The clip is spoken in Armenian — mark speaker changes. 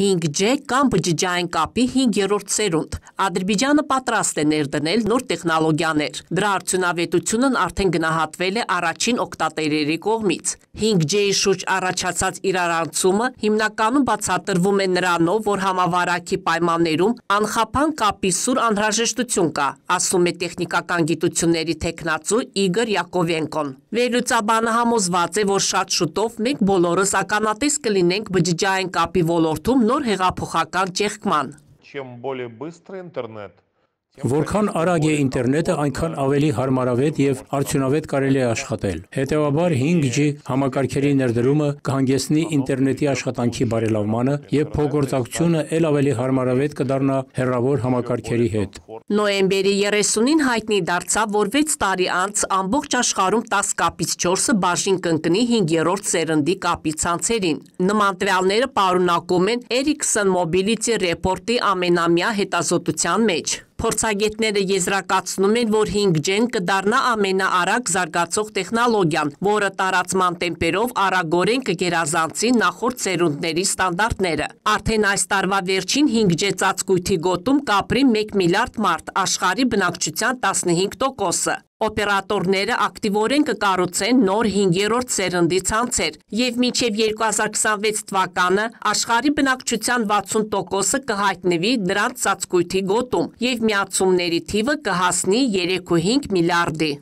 Speaker 1: 5G կամ բջջային կապի 5-րդ սերունդ Ադրբիջանը պատրաստ է ներդնել նոր տեխնոլոգիաներ։ Դրա արդյունավետությունն արդեն գնահատվել է առաջին օգտատերերի կողմից։ 5G-ի շուրջ առաջացած իրարանցումը հիմնականում բացատրվում է նրանով, որ համավարակի պայմաններում անխափան կապի սուր անհրաժեշտություն կա, ասում է տեխնիկական գիտությունների թեկնածու Իգոր Յակովենկոն։ Վերլուծաբանը համոզված է, որ շատ շուտով մենք բոլորս ականատես կլինենք բջջային կապի ոլորտում նոր հեղափոխական ճեղքման։
Speaker 2: Որքան արագ է ինտերնետը, այնքան ավելի հարմարավետ եւ արդյունավետ կարելի է աշխատել։ Հետևաբար 5G համակարգերի ներդրումը կհանգեցնի ինտերնետի աշխատանքի բարելավմանը եւ փոխգործակցությունը ել ավելի հարմարավետ կդառնա հեռավոր համակարգերի հետ։
Speaker 1: Նոյեմբերի 30-ին հայտնի դարձավ, որ 6 տարի անց ամբողջ աշխարում 10 կապից 4-ը բաժին կընկնի 5-րդ սերնդի կապից անցերին։ Նման տվյալները պարունակում են Ericsson Mobility Report-ի ամենամյա հետազոտության մեջ։ Փորձագետները եզրակացնում են, որ 5G-ն կդառնա ամենաարագ զարգացող տեխնոլոգիան, որը տարածման տեմպերով արագորեն կգերազանցի նախորդ սերունդների ստանդարտները։ Արդեն այս տարվա վերջին 5G ծածկույթի գոտում կապրի 1 միլիարդ մարդ, աշխարհի բնակչության 15%-ը օպերատորները ակտիվորեն կկառուցեն նոր 5-րդ սերնդի ցանցեր եւ մինչեւ 2026 թվականը աշխարհի բնակչության 60%-ը կհայտնվի դրանց ծածկույթի գոտում եւ
Speaker 2: միացումների թիվը կհասնի 3.5 միլիարդի։